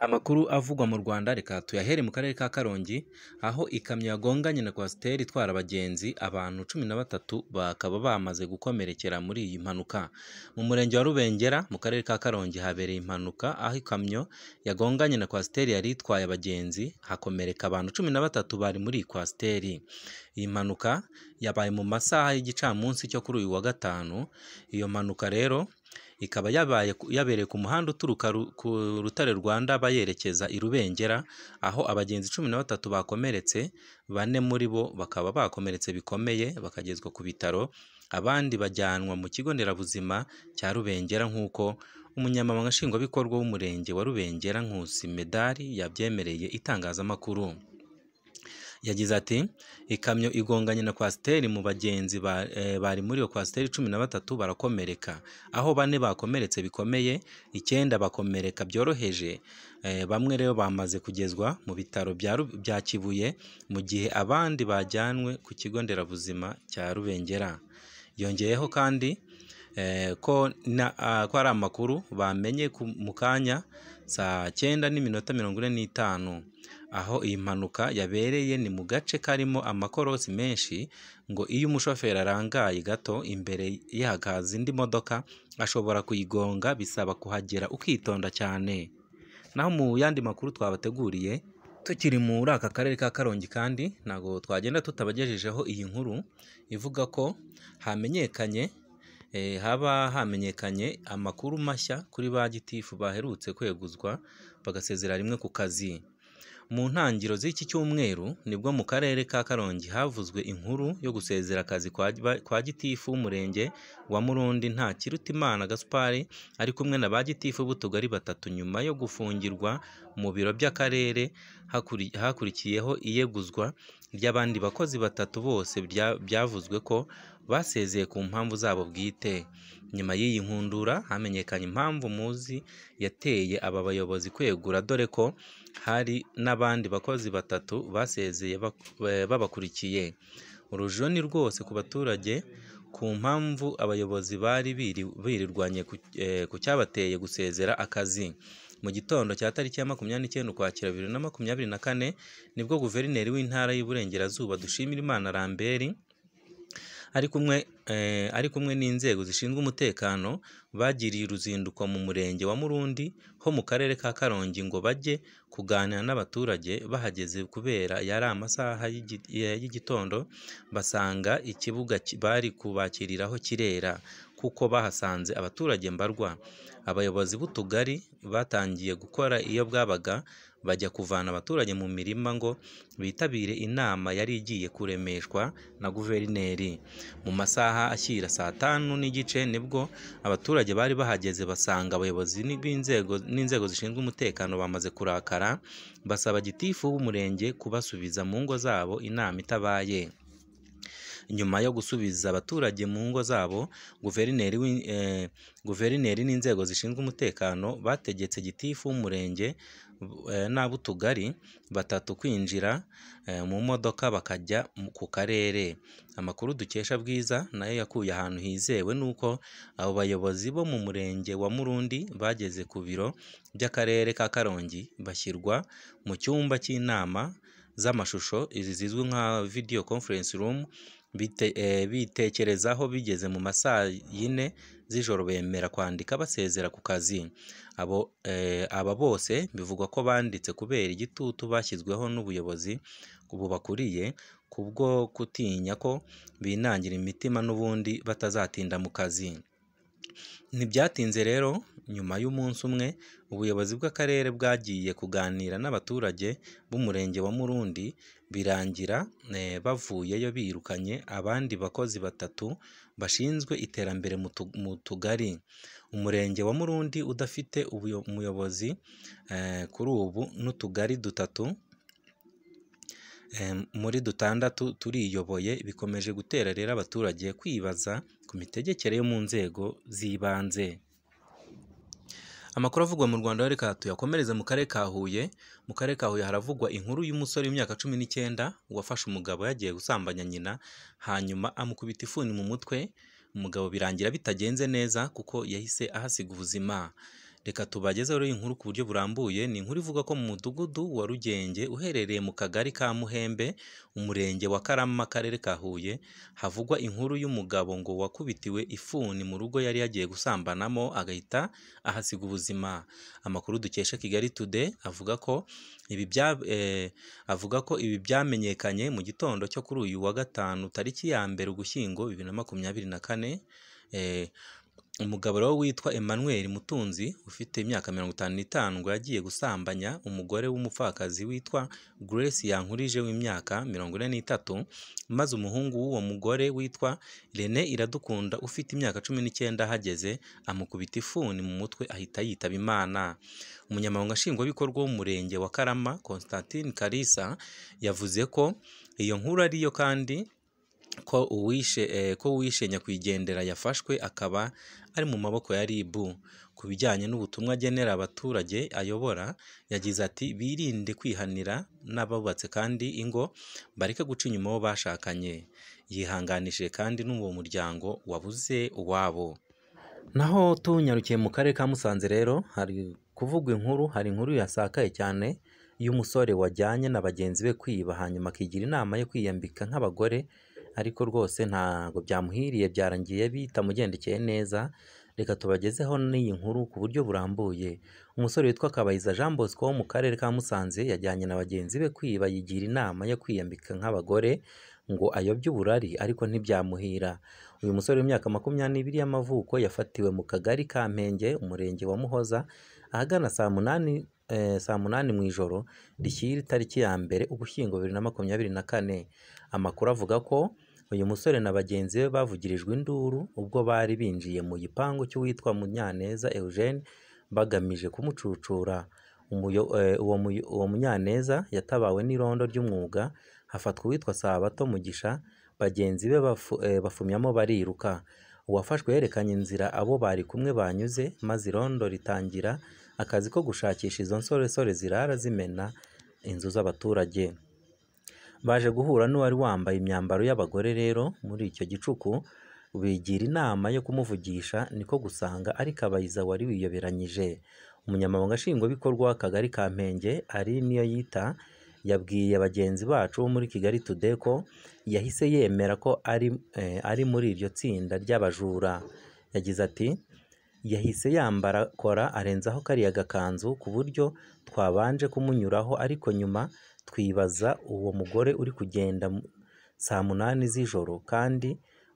Amakuru avugwa mu Rwanda reka tuyahere mu karere ka Karongi aho ikamyo yagonganye na kwasiteri itwara abagenzi abantu cumi na batatu bakaba bamaze gukomerekera muri iyi mpanuka. Mu murenge wa Rubengera mu karere ka Karongi habereye impanuka aho ikamyo yagonganye na kwasiteri yari itwaye abagenzi hakomereka abantu cumi na batatu bari muri iyi kwasiteri. Iyi mpanuka yabaye mu masaha y'igicamunsi cyo kuri uyu wa gatanu, iyo mpanuka rero ikaba yabaye yabereye ku muhanda uturuka ku Rutare Rwanda bayerekeza i Rubengera aho abagenzi cumi na batatu bakomeretse bane muri bo bakaba bakomeretse bikomeye bakagezwa ku bitaro abandi bajyanwa mu kigo nderabuzima cya Rubengera nk'uko umunyamabanga nshingwabikorwa w'umurenge wa Rubengera Nkusi Medari yabyemereye itangazamakuru. yagize ati ikamyo igonganye na kwasiteri mu bagenzi eh, bari muri iyo kwasiteri cumi na batatu barakomereka aho bane bakomeretse bikomeye icyenda bakomereka byoroheje eh, bamwe rero bamaze kugezwa mu bitaro bya kibuye mu gihe abandi bajyanwe ku kigo nderabuzima cya rubengera yongeyeho kandi eh, ko ko ari amakuru bamenye mu kanya saa cyenda n'iminota mirongo ine n'itanu Aho iyi mpanuka yabereye ni mu gace karimo amakorosi menshi ngo iyo umushoferi arangaye gato imbere ye indi modoka ashobora kuyigonga bisaba kuhagera ukitonda cyane. Naho mu yandi makuru twabateguriye tukiri muri aka karere ka Karongi kandi ntabwo twagenda tutabagejejeho iyi nkuru ivuga ko hamenyekanye eh, haba hamenyekanye amakuru mashya kuri ba gitifu baherutse kweguzwa bagasezera rimwe ku kazi. Mu ntangiro z'iki cyumweru nibwo mu Karere ka Karongi havuzwe inkuru yo gusezera akazi kwa Gitifu w'Umurenge wa Murundi Ntakirutimana Gaspard ari kumwe na ba Gitifu b'utugari batatu nyuma yo gufungirwa mu biro by'Akarere hakurikiyeho iyeguzwa iby'abandi bakozi batatu bose byavuzwe ko basezeye ku mpamvu zabo bwite nyuma y'iyi nkundura hamenyekanye impamvu muzi yateye aba bayobozi kwegura dore ko hari n'abandi bakozi batatu basezeye e, babakurikiye urujijo ni rwose ku baturage ku mpamvu abayobozi bari birirwanye e, ku cyabateye gusezera akazi Mu gitondo cya tariki ya makumyabiri n'icyenda Ukwakira bibiri na makumyabiri na kane nibwo Guverineri w'Intara y'Iburengerazuba Dushimirimana Lambert eh, ari kumwe n'inzego zishinzwe umutekano bagiriye uruzinduko mu Murenge wa Murundi ho mu Karere ka Karongi ngo bajye kuganira n'abaturage bahageze kubera yari amasaha y'igitondo basanga ikibuga bari kubakiriraho kirera kuko bahasanze abaturage mbarwa abayobozi b'utugari batangiye gukora iyo bwabaga bajya kuvana abaturage mu mirima ngo bitabire inama yari igiye kuremeshwa na guverineri mu masaha ashyira saa tanu n'igice nibwo abaturage bari bahageze basanga abayobozi b'inzego n'inzego zishinzwe umutekano bamaze kurakara basaba gitifu w'umurenge kubasubiza mu ngo zabo inama itabaye nyuma yo gusubiza abaturage mu ngo zabo guverineri eh, guverineri n'inzego zishinzwe umutekano bategetse gitifu w'umurenge eh, n'ab'utugari batatu kwinjira eh, mu modoka bakajya ku karere amakuru dukesha bwiza nayo yakuye ahantu hizewe nuko abo bayobozi bo mu murenge wa murundi bageze ku biro by'akarere ka karongi bashyirwa mu cyumba cy'inama z'amashusho izi zizwi nka video conference room Eh, bitekerezaho bigeze mu masaa yine z'ijoro bemera kwandika basezera ku kazi abo eh, aba bose bivugwa ko banditse kubera igitutu bashyizweho n'ubuyobozi bubakuriye kubwo kutinya ko binangira imitima n'ubundi batazatinda mu kazi Ntibyatinze rero nyuma y'umunsi umwe ubuyobozi bw'akarere bwagiye kuganira n'abaturage b'umurenge wa Murundi birangira eh, bavuyeyo birukanye abandi bakozi batatu bashinzwe iterambere mu tugari. Umurenge wa Murundi udafite umuyobozi eh, kuri ubu n'utugari dutatu muri dutandatu turiyoboye bikomeje gutera rero abaturage kwibaza ku mitegekere yo mu nzego z'ibanze amakuru avugwa mu rwanda reka tuyakomereze mu karere ka huye mu karere ka huye haravugwa inkuru y'umusore w'imyaka cumi n'icyenda wafashe umugabo yagiye gusambanya nyina hanyuma amukubita ifuni mu mutwe umugabo birangira bitagenze neza kuko yahise ahasiga ubuzima Reka tubagezeho rero inkuru ku buryo burambuye, ni inkuru ivuga ko mu mudugudu wa Rugenge uherereye mu kagari ka Muhembe, umurenge wa Karama, akarere ka Huye, havugwa inkuru y'umugabo ngo wakubitiwe ifuni mu rugo yari yagiye gusambanamo agahita ahasiga ubuzima. Amakuru dukesha Kigali Today avuga ko ibi bya eh, avuga ko ibi byamenyekanye mu gitondo cyo kuri uyu wa gatanu tariki ya mbere Ugushyingo kane eh Umugabo rero witwa Emmanuel Mutunzi ufite imyaka mirongo itanu n'itanu ngo yagiye gusambanya umugore w'umupfakazi witwa Grace Yankurije w'imyaka mirongo ine n'itatu, maze umuhungu w'uwo mugore witwa René Iradukunda ufite imyaka cumi n'icyenda ahageze amukubita ifuni mu mutwe ahita yitaba Imana. Umunyamabanga Nshingwabikorwa w'Umurenge wa Karama Constantine Kalisa yavuze ko iyo nkuru ariyo kandi ko uwishe eh, ko uwishe nyakwigendera yafashwe akaba ari mu maboko ya RIB ku bijyanye n'ubutumwa agenera abaturage ayobora yagize ati birinde kwihanira n’ababubatse kandi ingo bareke guca inyuma abo bashakanye yihanganishije kandi n'uwo muryango wabuze uwabo naho tunyarukiye mu karere ka Musanze rero hari kuvugwa inkuru hari inkuru yasakaye cyane y'umusore wajyanye na bagenzi be kwiba hanyuma akigira inama yo kwiyambika nk'abagore ariko rwose ntabwo byamuhiriye byarangiye bitamugendekeye neza reka tubagezeho n'iyi nkuru ku buryo burambuye umusore witwa kabayiza jean bosco wo mu karere ka musanze yajyanye na bagenzi be kwiba yigira inama yo kwiyambika nk'abagore ngo ayobye uburari ariko ntibyamuhira uyu musore w'imyaka makumyabiri y'amavuko yafatiwe mu kagari ka mpenge umurenge wa muhoza ahagana saa munani eh, saa munani mu ijoro rishyira itariki ya mbere ugushyingo bibiri na makumyabiri na kane amakuru avuga ko uyu musore na bagenzi be bavugirijwe induru ubwo bari binjiye mu gipangu cy'uwitwa Munyaneza Eugene bagamije kumucucura eh, uwo munyaneza yatabawe n'irondo ry'umwuga hafatwa uwitwa Sabato Mugisha bagenzi be eh, bafumyamo bariruka uwafashwe yerekanye inzira abo bari kumwe banyuze maze irondo ritangira akazi ko gushakisha izo nsoresore zirara zimena inzu z'abaturage Baje guhura n'uwari wambaye imyambaro y'abagore rero muri icyo gicuku bigira inama yo kumuvugisha niko gusanga ari Kabayiza wari wiyoberanyije. Umunyamabanga Nshingwabikorwa w'Akagari ka Mpenge ari niyo yita yabwiye bagenzi bacu bo muri Kigali tudeko yahise yemera ko ari, eh, ari muri iryo tsinda ry'abajura. Yagize ati yahise yambara kora arenzaho kariya gakanzu ku buryo twabanje kumunyuraho ariko nyuma twibaza uwo mugore uri kugenda saa munani z'ijoro kandi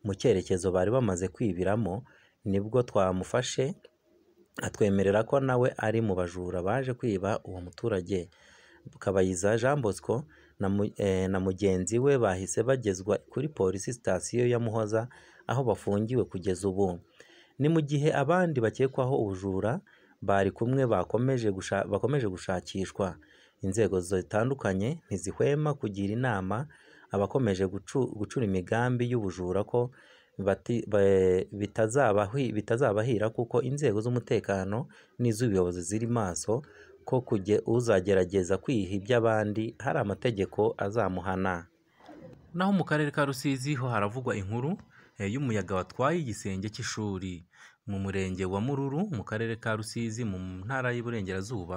mu cyerekezo bari bamaze kwibiramo nibwo twamufashe atwemerera ko nawe ari mu bajura baje kwiba uwo muturage Kabayiza Jean Bosco na eh, mugenzi we bahise bagezwa kuri polisi sitasiyo ya Muhoza aho bafungiwe kugeza ubu ni mu gihe abandi bakekwaho ubujura bari kumwe bakomeje gushakishwa Inzego zitandukanye ntizihwema kugira inama abakomeje gucura imigambi y'ubujura ko bitazabahira kuko inzego z'umutekano n'iz'ubuyobozi ziri maso ko uzagerageza kwiha iby'abandi hari amategeko azamuhana. Naho mu karere ka Rusizi ho haravugwa inkuru eh, y'umuyaga watwaye igisenge cy'ishuri. Mu murenge wa Mururu mu karere ka Rusizi mu ntara y'Iburengerazuba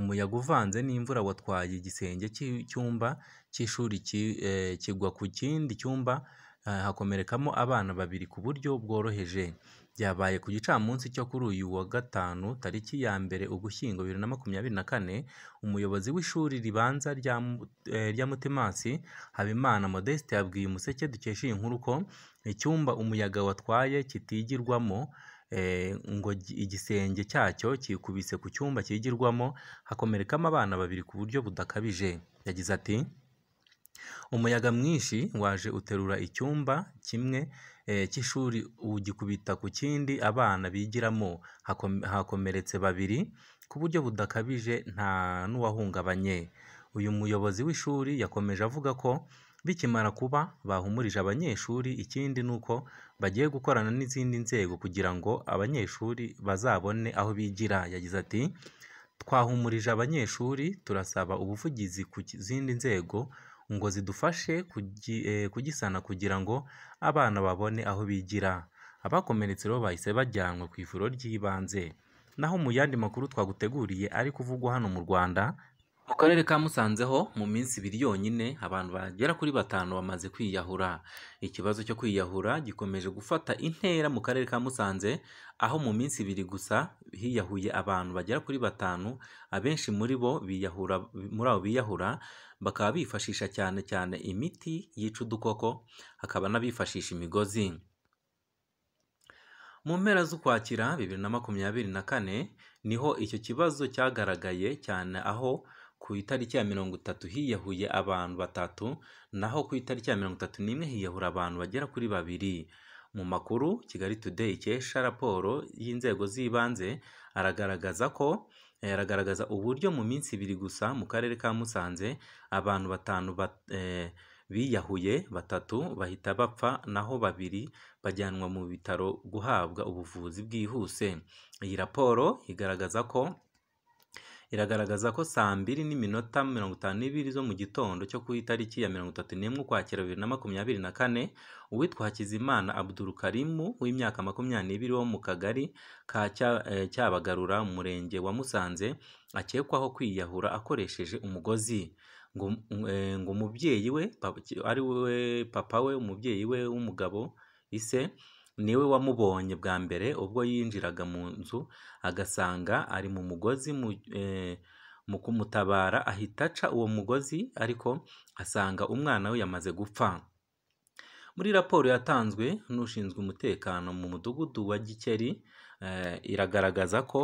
Umuyaga uvanze n'imvura watwaye igisenge cy'icyumba cy'ishuri eh, kigwa ku kindi cyumba eh, hakomerekamo abana babiri ku buryo bworoheje. Byabaye ku gicamunsi cyo kuri uyu wa Gatanu tariki ya mbere Ugushyingo kane Umuyobozi w'ishuri ribanza rya eh, Mutemasi, Habimana Modeste yabwiye Umuseke dukesha iyi nkuru ko icyumba umuyaga watwaye kitigirwamo. Eh, ngo igisenge cyacyo kikubise ku cyumba cyigirwamo hakomerekamo abana babiri ku buryo budakabije yagize ati umuyaga mwinshi waje uterura icyumba kimwe eh, cy'ishuri ugikubita ku kindi abana bigiramo hakomeretse babiri ku buryo budakabije nta n'uwahungabanye uyu muyobozi w'ishuri yakomeje avuga ko Bikimara kuba bahumurije abanyeshuri ikindi nuko bagiye gukorana n'izindi nzego kugira ngo abanyeshuri bazabone aho bigira, yagize ati “Twahumurije abanyeshuri turasaba ubuvugizi ku zindi nzego ngo zidufashe eh, kugisana kugira ngo abana babone aho bigira, abakomeretse rero bahise bajyanwa ku ivuriro ry'ibanze, naho mu yandi makuru twaguteguriye ari kuvugwa hano mu Rwanda mu karere ka Musanze ho mu minsi ibiri yonyine abantu bagera kuri batanu bamaze kwiyahura ikibazo cyo kwiyahura gikomeje gufata intera mu karere ka Musanze aho mu minsi ibiri gusa hiyahuye abantu bagera kuri batanu abenshi muri bo biyahura muri abo biyahura bakaba bifashisha cyane cyane imiti yica udukoko hakaba n'abifashisha imigozi mu mpera z'ukwakira bibiri na makumyabiri na kane niho icyo kibazo cyagaragaye cyane aho ku itariki ya mirongo itatu hiyahuye abantu batatu naho ku itariki ya mirongo itatu n'imwe hiyahura abantu bagera kuri babiri mu makuru kigali today ikesha raporo y'inzego z'ibanze aragaragaza ko eh, aragaragaza uburyo mu minsi ibiri gusa mu karere ka musanze abantu batanu eh, biyahuye batatu bahita bapfa naho babiri bajyanwa mu bitaro guhabwa ubuvuzi bwihuse iyi raporo igaragaza ko iragaragaza ko saa mbiri n'iminota mirongo itanu n'ibiri zo mu gitondo cyo ku itariki ya mirongo itatu n'imwe ukwakira bibiri na makumyabiri na kane uwitwa hakizimana abdul karimu w'imyaka makumyabiri wo mu kagari ka eh, cyabagarura mu murenge wa musanze akekwaho kwiyahura akoresheje umugozi ngo eh, umubyeyi we ari we papa we umubyeyi we w'umugabo ise we wamubonye bwa mbere ubwo yinjiraga mu nzu agasanga ari mu mugozi eh, mu kumutabara ahita aca uwo mugozi ariko asanga umwana we yamaze gupfa muri raporo yatanzwe n'ushinzwe umutekano mu mudugudu wa gikeri eh, iragaragaza ko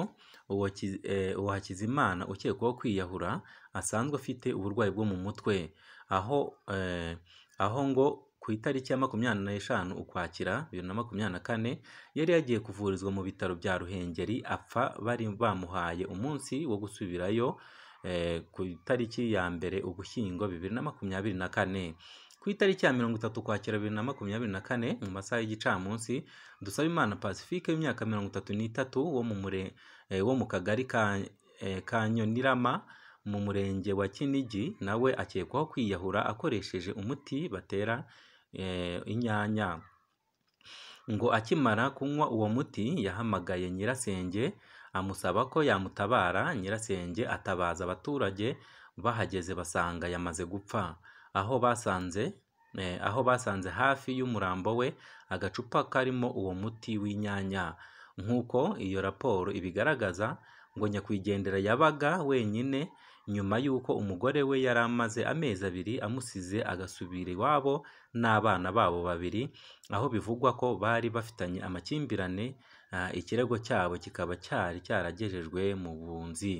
eh, uwo hakizimana ukekwaho kwiyahura asanzwe afite uburwayi bwo mu mutwe aho aho ngo ku itariki ya makumyabiri n'eshanu Ukwakira bibiri na makumyabiri na kane, yari yagiye kuvurizwa mu bitaro bya Ruhengeri apfa bari bamuhaye umunsi wo gusubirayo eh, ku itariki ya mbere Ugushyingo bibiri na makumyabiri na kane. Ku itariki ya mirongo itatu Ukwakira bibiri na makumyabiri na kane mu masaha y'igicamunsi, Dusabimana Pacifique w'imyaka mirongo itatu n'itatu wo mu eh, kagari eh, ka Nyonirama mu murenge wa Kinigi nawe akekwaho kwiyahura akoresheje umuti batera Eh, inyanya ngo akimara kunywa uwo muti yahamagaye nyirasenge amusaba ko yamutabara nyirasenge atabaza abaturage bahageze basanga yamaze gupfa aho basanze eh, aho basanze hafi y'umurambo we agacupa karimo uwo muti w'inyanya nk'uko iyo raporo ibigaragaza ngo nyakwigendera yabaga wenyine nyuma y'uko umugore we yari amaze amezi abiri amusize agasubira iwabo n'abana babo babiri aho bivugwa ko bari bafitanye amakimbirane ikirego cyabo kikaba cyari cyaragejejwe mu bunzi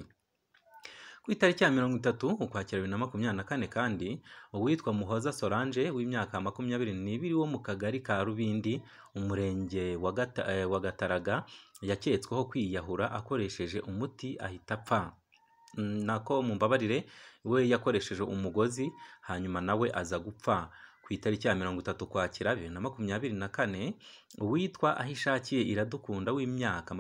ku itariki ya mirongo itatu ukwakira bibiri na makumyabiri na kane kandi uwitwa muhoza solange w'imyaka makumyabiri n'ibiri wo mu kagari ka rubindi umurenge wa eh, gataraga yaketsweho kwiyahura akoresheje umuti ahita apfa Mm, nako mumbabarire we yakoresheje umugozi hanyuma nawe aza gupfa ku itariki ya mirongo itatu kwakira bibiri na makumyabiri na kane uwitwa aho ishakiye iradukunda w'imyaka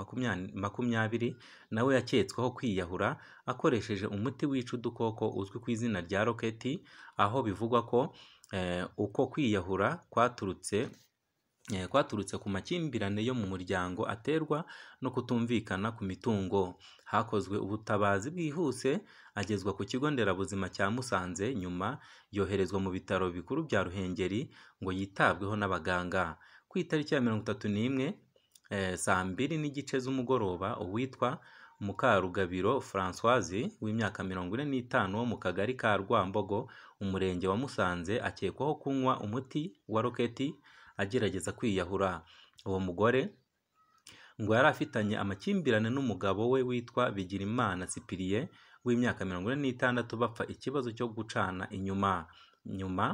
makumyabiri nawe yaketsweho kwiyahura akoresheje umuti wica udukoko uzwi ku izina rya roketi aho bivugwa ko eh, uko kwiyahura kwaturutse Eh, kwaturutse ku makimbirane yo mu muryango aterwa no kutumvikana ku mitungo hakozwe ubutabazi bwihuse agezwa ku kigo nderabuzima cya Musanze nyuma yoherezwa mu bitaro bikuru bya Ruhengeri ngo yitabweho n'abaganga ku itariki ya mirongo itatu n'imwe eh, saa mbiri n'igice z'umugoroba uwitwa Mukarugabiro Françoise w'imyaka mirongo ine n'itanu wo mu kagari ka Rwambogo umurenge wa Musanze akekwaho kunywa umuti wa roketi agerageza kwiyahura uwo mugore ngo yari afitanye amakimbirane n'umugabo we witwa bigirimana sipiriye w'imyaka mirongo ine n'itandatu bapfa ikibazo cyo gucana inyuma nyuma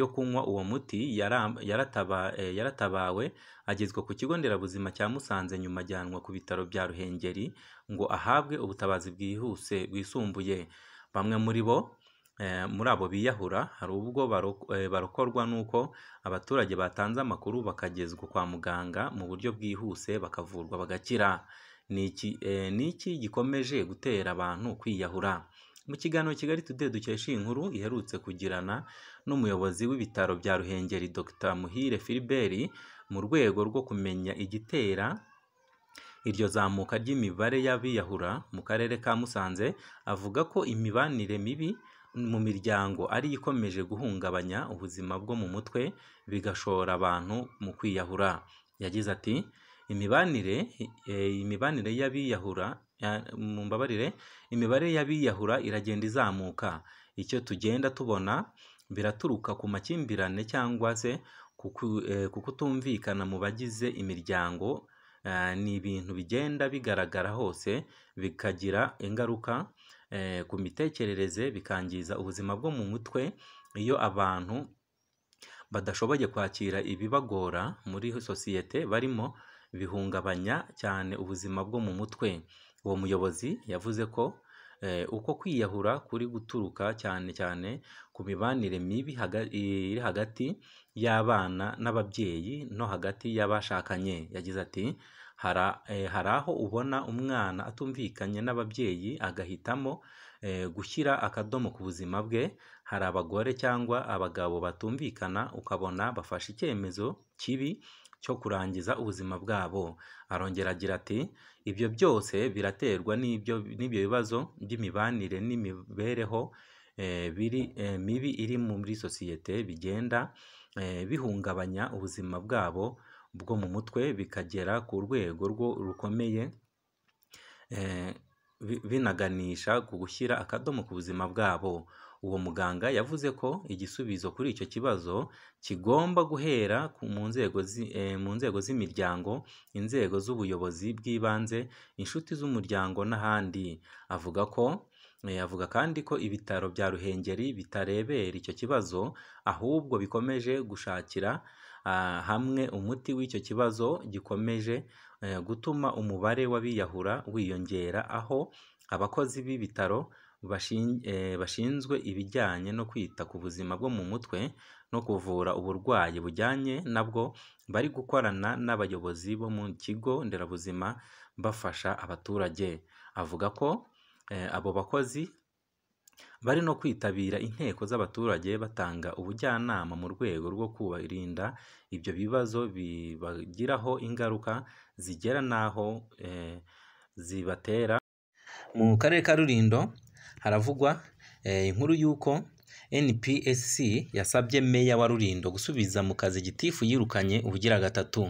yo kunywa uwo muti eh, yaratabawe agezwa ku kigo nderabuzima cya musanze nyuma ajyanwa ku bitaro bya ruhengeri ngo ahabwe ubutabazi bwihuse bwisumbuye bamwe muri bo Eh, muri abo biyahura hari ubwo eh, barokorwa n'uko abaturage batanze amakuru bakagezwa kwa muganga mu buryo bwihuse bakavurwa bagakira ni iki eh, gikomeje gutera abantu kwiyahura mu kiganiro kigali Tude dukesha iyi nkuru iherutse kugirana n'umuyobozi w'ibitaro bya ruhengeri dr muhire philibert mu rwego rwo kumenya igitera iryo zamuka ry'imibare y'abiyahura mu karere ka musanze avuga ko imibanire mibi mu miryango ariyo ikomeje guhungabanya ubuzima bwo mu mutwe bigashora abantu mu kwiyahura yagize ati imibanire e, imibanire y'abiyahura mu mbabarire imibare y'abiyahura iragenda izamuka icyo tugenda tubona biraturuka ku makimbirane cyangwa se ku e, kutumvikana mu bagize imiryango e, ni ibintu bigenda bigaragara hose bikagira ingaruka Eh, ku mitekerereze bikangiza ubuzima bwo mu mutwe iyo abantu badashoboye kwakira ibibagora muri sosiyete barimo bihungabanya cyane ubuzima bwo mu mutwe uwo muyobozi yavuze ko eh, uko kwiyahura kuri guturuka cyane cyane ku mibanire mibi iri hagati y'abana n'ababyeyi no hagati y'abashakanye yagize ati Eh, hari aho ubona umwana atumvikanye n'ababyeyi agahitamo eh, gushyira akadomo ku buzima bwe, hari abagore cyangwa abagabo batumvikana ukabona bafashe icyemezo kibi cyo kurangiza ubuzima bwabo. Arongera agira ati “Ibyo byose biraterwa n'ibyo bibazo by'imibanire n'imibereho eh, mibi iri muri sosiyete bigenda bihungabanya ubuzima bwabo bwo mu mutwe bikagera ku rwego rwo rukomeye eh, binaganisha ku gushyira akadomo ku buzima bwabo. Uwo muganga yavuze ko igisubizo kuri icyo kibazo kigomba guhera eh, mu nzego z'imiryango, inzego z'ubuyobozi bw'ibanze, inshuti z'umuryango n'ahandi. Avuga ko yavuga eh, kandi ko ibitaro bya Ruhengeri bitarebera icyo kibazo ahubwo bikomeje gushakira hamwe umuti w'icyo kibazo gikomeje e, gutuma umubare w'abiyahura wiyongera aho abakozi b'ibitaro e, bashinzwe ibijyanye no kwita ku buzima bwo mu mutwe no kuvura uburwayi bujyanye nabwo bari gukorana n'abayobozi bo mu kigo nderabuzima bafasha abaturage avuga ko e, abo bakozi bari no kwitabira inteko z'abaturage batanga ubujyanama mu rwego rwo kubarinda ibyo bibazo bibagiraho ingaruka zigera n'aho eh, zibatera mu karere ka Rulindo haravugwa eh, inkuru y'uko npsc yasabye meya wa rulindo gusubiza mu kazi gitifu yirukanye ubugira gatatu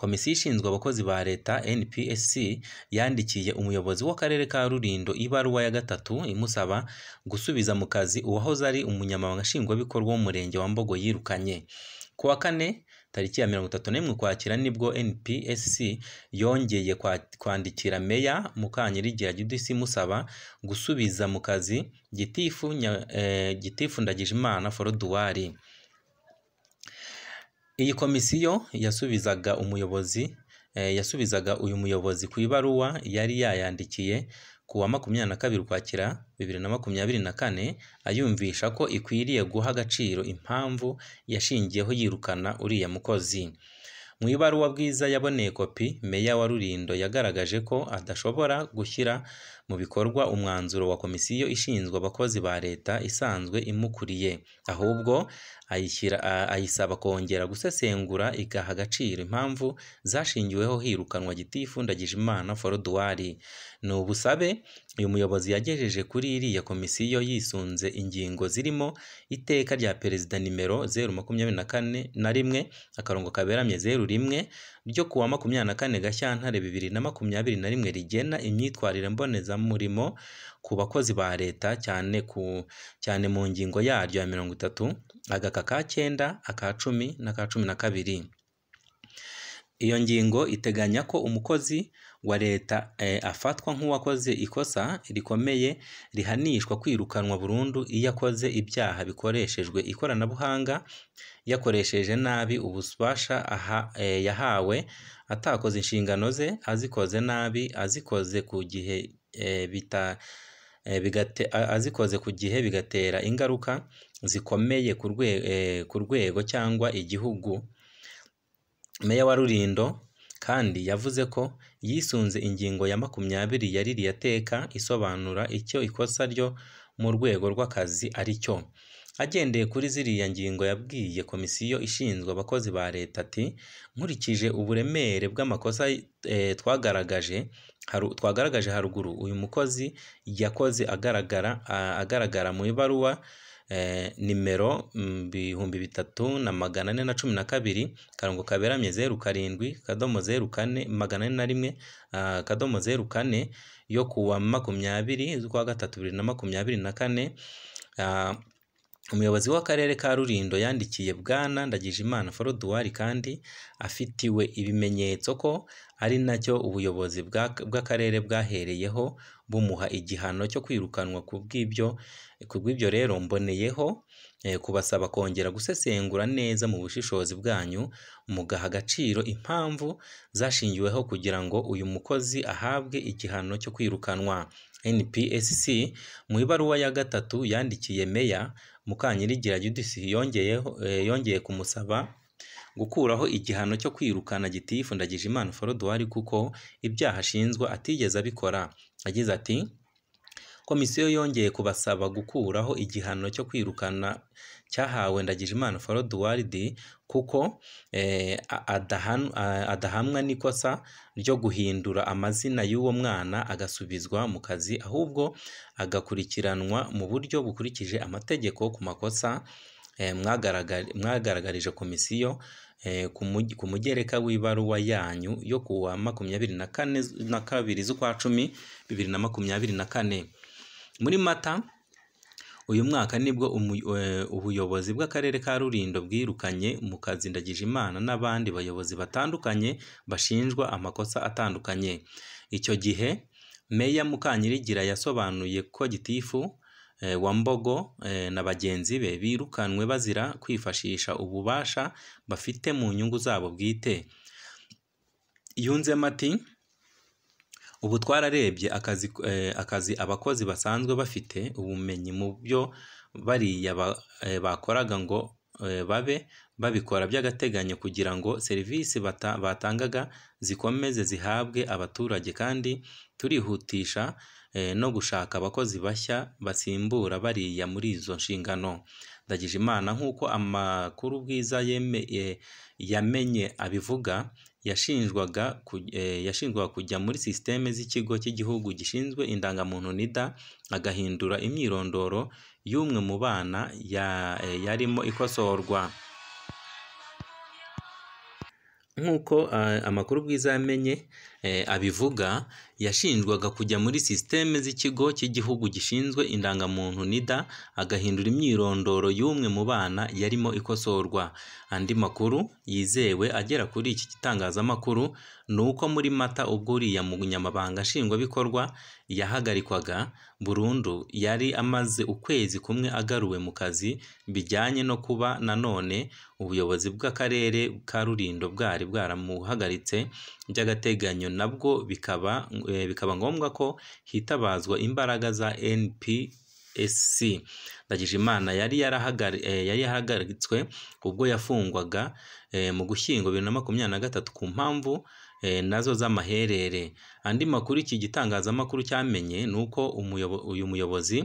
komisiyo ishinzwe abakozi ba leta npsc yandikiye umuyobozi w'akarere ka rulindo ibaruwa ya gatatu imusaba gusubiza mu kazi uwahoze ari umunyamabanga nshingwabikorwa w'umurenge wa mbogo yirukanye ku wa kane tariki ya mirongo itatu n'imwe ukwakira nibwo npsc yongeye kwandikira meya mukanyirigira judisi musaba gusubiza mu kazi gitifu eh, gitifu ndagijimana foruduwari iyi komisiyo yasubizaga umuyobozi eh, yasubizaga uyu muyobozi ku ibaruwa yari yayandikiye kuwa makumyabiri na kabiri Ukwakira bibiri na makumyabiri na kane ayumvisha ko ikwiriye guha agaciro impamvu yashingiyeho yirukana uriya mukozi Mu ibaruwa Bwiza yaboneye kopi, Meya wa Rulindo yagaragaje ko adashobora gushyira mu bikorwa umwanzuro wa Komisiyo ishinzwe abakozi ba Leta isanzwe imukuriye, ahubwo ayishyira ayisaba kongera gusesengura igaha agaciro impamvu zashingiweho hirukanwa Gitifu Ndagijimana Forodwari. Ni ubusabe uyu muyobozi yagejeje kuri iriya komisiyo yisunze ingingo zirimo iteka rya perezida nimero zeru makumyabiri na kane na rimwe akarongo kaberamye zeru rimwe ryo kuwa makumyabiri na kane gashyantare bibiri na makumyabiri na rimwe rigena imyitwarire mbonezamurimo ku bakozi ba leta cyane ku cyane mu ngingo yaryo ya mirongo itatu agaka ka cyenda aka cumi n'aka cumi na kabiri iyo ngingo iteganya ko umukozi wa leta eh, afatwa nk'uwakoze ikosa rikomeye rihanishwa kwirukanwa burundu iyo akoze ibyaha bikoreshejwe ikoranabuhanga yakoresheje nabi aha eh, yahawe atakoze inshingano ze azikoze nabi azikoze ku gihe eh, bita azikoze ku gihe bigatera ingaruka zikomeye ku rwego cyangwa igihugu meya wa rulindo kandi yavuze ko yisunze ingingo ya makumyabiri ya ririya teka isobanura icyo ikosa ryo mu rwego rw'akazi ari cyo agendeye kuri ziriya ngingo yabwiye komisiyo ishinzwe abakozi ba leta ati nkurikije uburemere bw'amakosa eh, twagaragaje twagaragaje haruguru uyu mukozi yakoze agaragara agaragara mu ibaruwa Eh, nimero ibihumbi mm, bitatu na magana ane na cumi na kabiri akarongo kaberamye zeru karindwi akadomo zeru kane magana ane na rimwe akadomo ah, zeru kane yo kuwa makumyabiri z'ukwa gatatu bibiri na makumyabiri na kane ah, Umuyobozi w'Akarere ka Rulindo yandikiye Bwana Ndagijimana Foroduwari kandi afitiwe ibimenyetso ko ari nacyo ubuyobozi bw'Akarere bwahereyeho bumuha igihano cyo kwirukanwa ku bw'ibyo rero mboneyeho eh, kubasaba kongera gusesengura neza mu bushishozi bwanyu mugaha agaciro impamvu zashingiweho kugira ngo uyu mukozi ahabwe igihano cyo kwirukanwa. NPSC mu ibaruwa ya gatatu yandikiye Meya Mukanyirigira Judith eh, yongeye kumusaba gukuraho igihano cyo kwirukana Gitifu Ndagijimana Forodwari kuko ibyaha ashinzwe atigeze abikora yagize ati “Komisiyo yongeye kubasaba gukuraho igihano cyo kwirukana cyahawe Ndagijimana Faroduwaridi kuko eh, adahamwa n'ikosa ryo guhindura amazina y'uwo mwana agasubizwa mu kazi ahubwo agakurikiranwa mu buryo bukurikije amategeko ku makosa eh, mwagaragarije komisiyo eh, ku mugereka w'ibaruwa yanyu yo kuwa makumyabiri na kabiri z'ukwa cumi bibiri na makumyabiri na kane muri mata uyu mwaka nibwo eh, ubuyobozi bw'Akarere ka Rulindo bwirukanye Mukazi Ndagijimana n'abandi bayobozi batandukanye bashinjwa amakosa atandukanye. Icyo gihe Meya Mukanyirigira yasobanuye ko Gitifu eh, wa Mbogo eh, na bagenzi be birukanwe bazira kwifashisha ububasha bafite mu nyungu zabo bwite yunzemo ati Ubu twararebye akazi eh, akazi abakozi basanzwe bafite ubumenyi mu byo bariya eh, bakoraga ngo eh, babe babikora by'agateganyo kugira ngo serivisi batangaga zikomeze zihabwe abaturage kandi turihutisha no gushaka abakozi bashya basimbura bariya muri izo nshingano. Ndagijimana nk'uko amakuru Bwiza yamenye abivuga Eh, yashinjwaga kujya muri sisiteme z'ikigo cy'igihugu gishinzwe indangamuntu NIDA agahindura imyirondoro y'umwe mu bana eh, yarimo ikosorwa nk'uko eh, amakuru Bwiza yamenye abivuga yashinjwaga kujya muri sisiteme z'ikigo cy'igihugu gishinzwe indangamuntu NIDA agahindura imyirondoro y'umwe mu bana yarimo ikosorwa andi makuru yizewe agera kuri iki gitangazamakuru ni uko muri mata ubwo uriya munyamabanga nshingwabikorwa yahagarikwaga burundu yari amaze ukwezi kumwe agaruwe mu kazi bijyanye no kuba nanone ubuyobozi bw'akarere ka Rulindo bwari bwaramuhagaritse by'agateganyo nabwo bikaba Eh, bikaba ngombwa ko hitabazwa imbaraga za npsc ndagijimana yari yarahagaritswe eh, ubwo yafungwaga eh, mu gushyingo bibiri na makumyabiri na gatatu ku mpamvu nazo z'amaherere andi makuru iki gitangazamakuru cyamenye ni uko uyu muyobozi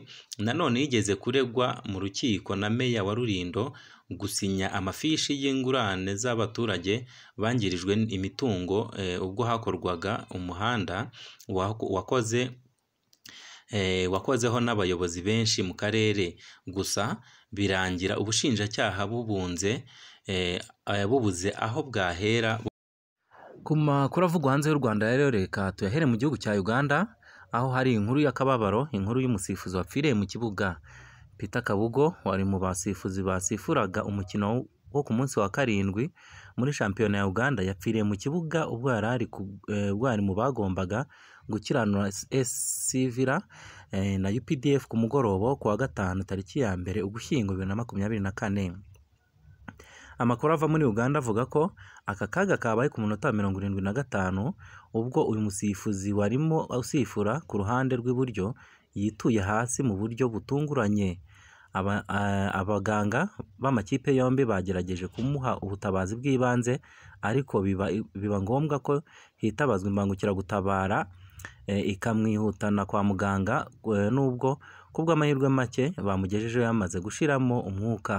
nanone yigeze kuregwa mu rukiko na meya wa rulindo gusinya amafishi y'ingurane z'abaturage bangirijwe imitungo eh, ubwo hakorwaga umuhanda wakoze eh, wakozeho n'abayobozi benshi mu karere gusa birangira ubushinjacyaha bubunze eh, bubuze aho bwahera ku makuru avugwa hanze y'u Rwanda rero reka tuyahere mu gihugu cya Uganda aho hari inkuru y'akababaro inkuru y'umusifuzi wapfiriye mu kibuga Peter Kabugo wari mu basifuzi basifuraga umukino wo ku munsi wa karindwi muri shampiyona ya Uganda yapfiriye mu kibuga ubwo yari eh, mu bagombaga gukiranura SC eh, na UPDF ku mugoroba wo kuwa gatanu tariki ya mbere Ugushyingo bibiri na makumyabiri na kane amakuru ava muri uganda avuga ko aka kaga kabaye ku munota mirongo irindwi na gatanu ubwo uyu musifuzi warimo usifura ku ruhande rw'iburyo yituye hasi mu buryo butunguranye Abaganga b'amakipe yombi bagerageje kumuha ubutabazi bw'ibanze ariko biba ngombwa ko hitabazwa imbangukiragutabara e, ikamwihutana kwa muganga e, nubwo kubw'amahirwe make bamugejejeyo yamaze gushiramo umwuka,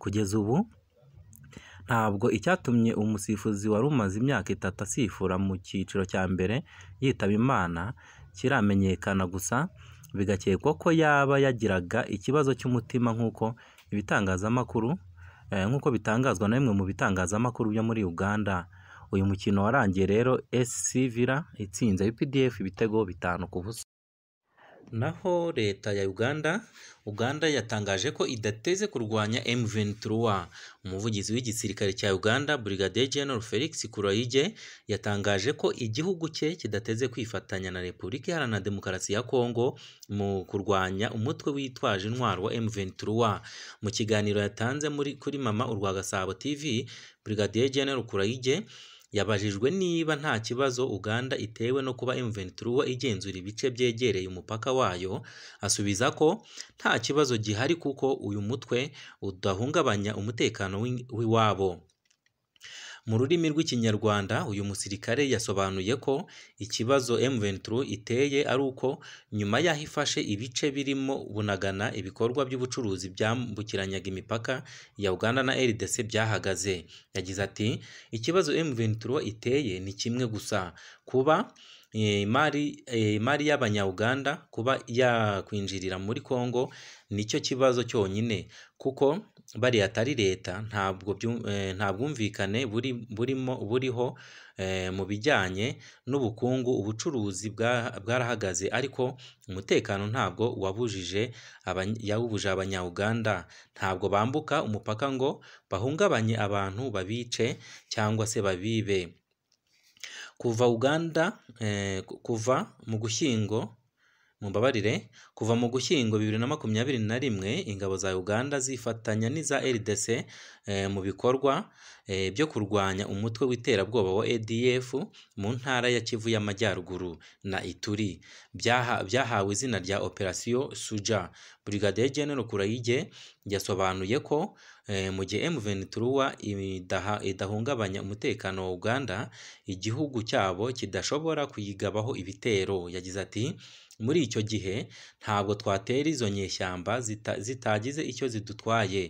kugeza ubu ntabwo icyatumye umusifuzi wari umaze imyaka itatu asifura mu cyiciro cya mbere yitaba Imana kiramenyekana gusa. bigakekwa ko yaba yagiraga ikibazo cy'umutima nk'uko ibitangazamakuru eh, nk'uko bitangazwa na bimwe mu bitangazamakuru byo muri Uganda uyu mukino warangiye rero SC Villa itsinze UPDF ibitego bitanu ku busa. naho leta ya Uganda Uganda yatangaje ko idateze kurwanya M23 umuvugizi w'igisirikare cya Uganda Brigadier General Felix Kurayige yatangaje ko igihugu cye kidateze kwifatanya na Repubulika Iharanira Demokarasi ya Congo mu kurwanya umutwe witwaje intwaro wa M23 mu kiganiro yatanze kuri mama urwa Gasabo TV Brigadier General Kurayige yabajijwe niba nta kibazo Uganda itewe no kuba m igenzura ibice byegereye umupaka wayo asubiza ko nta kibazo gihari kuko uyu mutwe udahungabanya umutekano w'iwabo Mu rurimi rw'Ikinyarwanda uyu musirikare yasobanuye ko ikibazo m iteye ari uko nyuma y'aho ifashe ibice birimo Bunagana ibikorwa by'ubucuruzi byambukiranyaga imipaka ya Uganda na RDC byahagaze. Yagize ati “Ikibazo iteye ni kimwe gusa kuba e, imari e, yabanya kuba yakwinjirira muri Congo nicyo kibazo cyonyine kuko bariya atari leta nta bwumvikane eh, burimo buriho eh, mu bijyanye n'ubukungu ubucuruzi bwarahagaze ariko umutekano ntabwo wabujije yawubuje Abanyauganda ntabwo bambuka umupaka ngo bahungabanye abantu babice cyangwa se babibe kuva Uganda eh, kuva mu gushyingo Mumbabarire kuva mu Gushyingo bibiri na makumyabiri na rimwe ingabo za Uganda zifatanya n'iza RDC eh, mu bikorwa eh, byo kurwanya umutwe w'iterabwoba wa ADF mu ntara ya Kivu y'Amajyaruguru na Ituri byahawe izina rya Operation Soja. Brigadier Gen Kurayige yasobanuye ko eh, mu gihe m idahungabanya umutekano wa Uganda igihugu cyabo kidashobora kuyigabaho ibitero yagize ati Muri icyo gihe ntabwo twatera izo nyeshyamba zitagize icyo zidutwaye.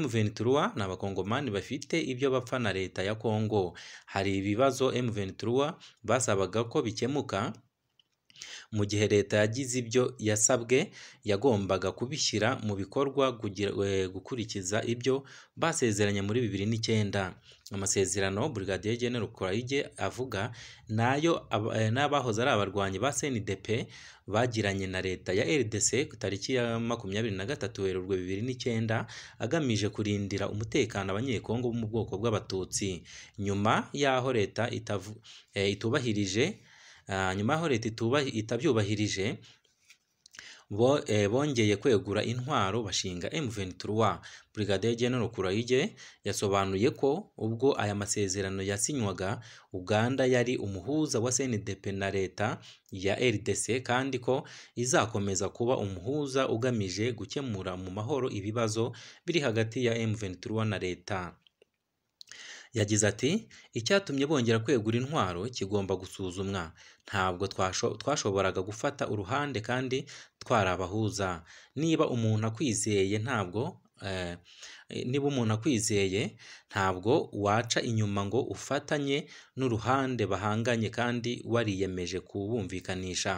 M23 ni abakongomani bafite ibyo bapfa na leta ya Congo. Hari ibibazo M23 basabaga ko bikemuka mu gihe leta yagize ibyo yasabwe yagombaga kubishyira mu bikorwa eh, gukurikiza ibyo basezeranye muri bibiri n'icyenda amasezerano Brigadier General Kurayige avuga nayo eh, n'abahoze ari abarwanyi ba CNDP bagiranye na leta ya RDC ku tariki ya makumyabiri na gatatu Werurwe bibiri n'icyenda agamije kurindira umutekano abanyekongo bo mu bwoko bw'abatutsi nyuma y'aho leta eh, itubahirije Ah, nyuma y'aho leta itabyubahirije eh, bongeye kwegura intwaro bashinga M23 Brigadier General Kurayige yasobanuye ko ubwo aya masezerano yasinywaga Uganda yari umuhuza wa CNDP na leta ya RDC kandi ko izakomeza kuba umuhuza ugamije gukemura mu mahoro ibibazo biri hagati ya M23 na leta Yagize ati “Icyatumye bongera kwegura intwaro kigomba gusuzumwa. Ntabwo twashoboraga gufata uruhande kandi twarabahuza. Niba umuntu akwizeye ntabwo eh, niba umuntu ntabwo waca inyuma ngo ufatanye n'uruhande bahanganye kandi wariyemeje kubumvikanisha.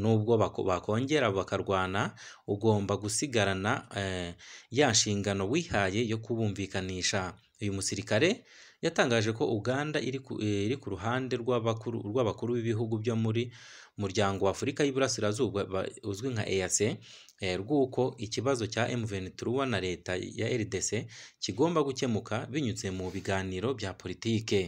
Nubwo bakongera bakarwana, ugomba gusigarana eh, ya nshingano wihaye yo kubumvikanisha.” Uyu musirikare yatangaje ko Uganda iri ku eh, ruhande rw'abakuru b'ibihugu byo muri muryango wa Afurika y'Iburasirazuba uzwi nka EAC eh, rw'uko ikibazo cya M23 na leta ya RDC kigomba gukemuka binyuze mu biganiro bya politiki.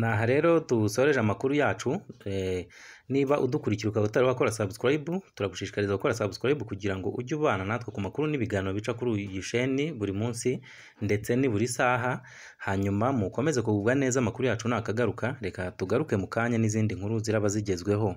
Naha rero dusoreje amakuru yacu eh, niba udukurikira ukaba utari wakora subscribe turagushishikariza gukora subscribe kugira ngo ujye ubana natwe ku makuru n'ibiganiro bica kuri iyi sheni buri munsi ndetse ni buri saha hanyuma mukomeze kugubwa neza amakuru yacu nakagaruka reka tugaruke mu kanya n'izindi nkuru ziraba zigezweho